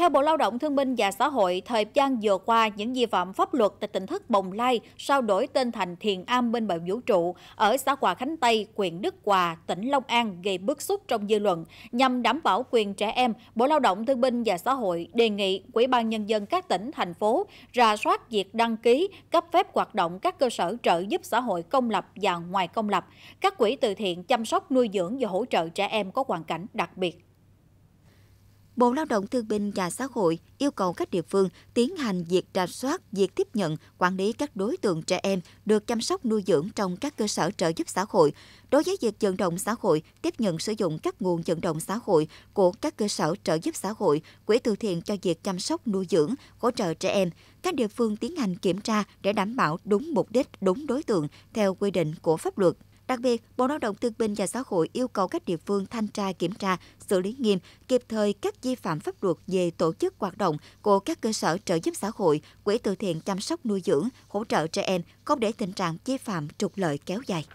Theo Bộ Lao động Thương binh và Xã hội, thời gian vừa qua, những vi phạm pháp luật tại tỉnh thất Bồng Lai sao đổi tên thành Thiền Am bên bờ vũ trụ ở xã Hòa Khánh Tây, huyện Đức Hòa, tỉnh Long An gây bức xúc trong dư luận. Nhằm đảm bảo quyền trẻ em, Bộ Lao động Thương binh và Xã hội đề nghị Ủy ban Nhân dân các tỉnh, thành phố ra soát việc đăng ký, cấp phép hoạt động các cơ sở trợ giúp xã hội công lập và ngoài công lập, các quỹ từ thiện chăm sóc nuôi dưỡng và hỗ trợ trẻ em có hoàn cảnh đặc biệt. Bộ Lao động Thương binh và Xã hội yêu cầu các địa phương tiến hành việc rà soát, việc tiếp nhận, quản lý các đối tượng trẻ em được chăm sóc nuôi dưỡng trong các cơ sở trợ giúp xã hội. Đối với việc vận động xã hội, tiếp nhận sử dụng các nguồn vận động xã hội của các cơ sở trợ giúp xã hội, quỹ từ thiện cho việc chăm sóc nuôi dưỡng, hỗ trợ trẻ em, các địa phương tiến hành kiểm tra để đảm bảo đúng mục đích, đúng đối tượng theo quy định của pháp luật. Đặc biệt, Bộ Lao động Thương binh và Xã hội yêu cầu các địa phương thanh tra kiểm tra, xử lý nghiêm, kịp thời các vi phạm pháp luật về tổ chức hoạt động của các cơ sở trợ giúp xã hội, quỹ từ thiện chăm sóc nuôi dưỡng, hỗ trợ trẻ em, không để tình trạng vi phạm trục lợi kéo dài.